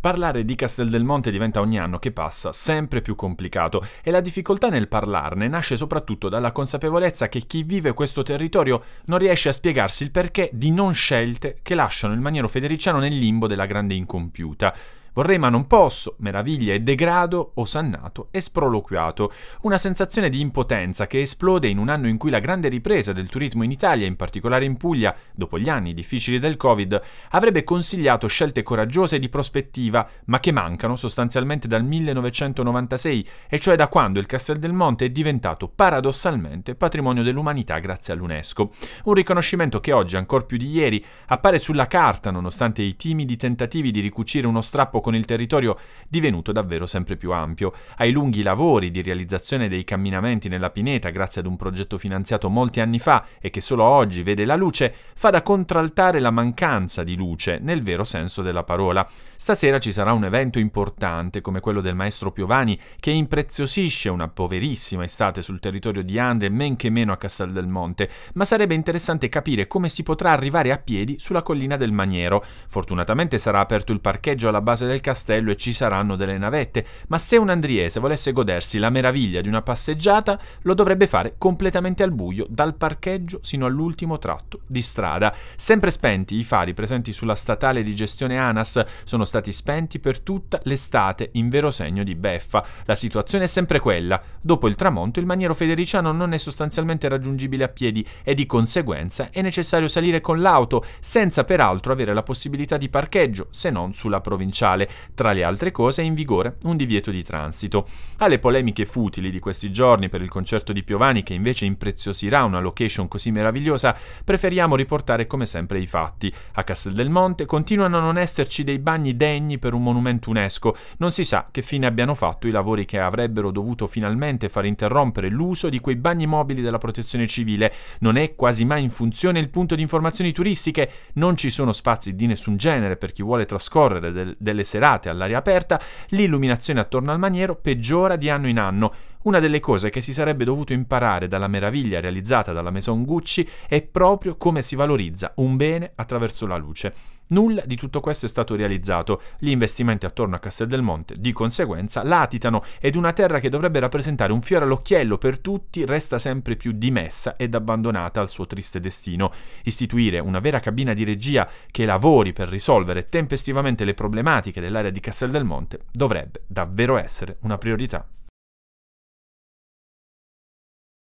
Parlare di Castel del Monte diventa ogni anno che passa sempre più complicato e la difficoltà nel parlarne nasce soprattutto dalla consapevolezza che chi vive questo territorio non riesce a spiegarsi il perché di non scelte che lasciano il maniero federiciano nel limbo della grande incompiuta. Vorrei ma non posso, meraviglia e degrado, osannato e sproloquiato. Una sensazione di impotenza che esplode in un anno in cui la grande ripresa del turismo in Italia, in particolare in Puglia, dopo gli anni difficili del Covid, avrebbe consigliato scelte coraggiose e di prospettiva, ma che mancano sostanzialmente dal 1996, e cioè da quando il Castel del Monte è diventato paradossalmente patrimonio dell'umanità grazie all'UNESCO. Un riconoscimento che oggi, ancor più di ieri, appare sulla carta nonostante i timidi tentativi di ricucire uno strappo con con il territorio divenuto davvero sempre più ampio, ai lunghi lavori di realizzazione dei camminamenti nella pineta grazie ad un progetto finanziato molti anni fa e che solo oggi vede la luce, fa da contraltare la mancanza di luce nel vero senso della parola. Stasera ci sarà un evento importante come quello del maestro Piovani che impreziosisce una poverissima estate sul territorio di Andre, men che meno a Castel del Monte, ma sarebbe interessante capire come si potrà arrivare a piedi sulla collina del Maniero. Fortunatamente sarà aperto il parcheggio alla base del del castello e ci saranno delle navette, ma se un andriese volesse godersi la meraviglia di una passeggiata, lo dovrebbe fare completamente al buio, dal parcheggio sino all'ultimo tratto di strada. Sempre spenti i fari presenti sulla statale di gestione ANAS sono stati spenti per tutta l'estate in vero segno di beffa. La situazione è sempre quella. Dopo il tramonto il maniero federiciano non è sostanzialmente raggiungibile a piedi e di conseguenza è necessario salire con l'auto, senza peraltro avere la possibilità di parcheggio, se non sulla provinciale quale, tra le altre cose, è in vigore un divieto di transito. Alle polemiche futili di questi giorni per il concerto di Piovani, che invece impreziosirà una location così meravigliosa, preferiamo riportare come sempre i fatti. A Castel del Monte continuano a non esserci dei bagni degni per un monumento UNESCO, non si sa che fine abbiano fatto i lavori che avrebbero dovuto finalmente far interrompere l'uso di quei bagni mobili della protezione civile, non è quasi mai in funzione il punto di informazioni turistiche, non ci sono spazi di nessun genere per chi vuole trascorrere del, delle serate all'aria aperta, l'illuminazione attorno al maniero peggiora di anno in anno, una delle cose che si sarebbe dovuto imparare dalla meraviglia realizzata dalla Maison Gucci è proprio come si valorizza un bene attraverso la luce. Nulla di tutto questo è stato realizzato, gli investimenti attorno a Castel del Monte di conseguenza latitano ed una terra che dovrebbe rappresentare un fiore all'occhiello per tutti resta sempre più dimessa ed abbandonata al suo triste destino. Istituire una vera cabina di regia che lavori per risolvere tempestivamente le problematiche dell'area di Castel del Monte dovrebbe davvero essere una priorità.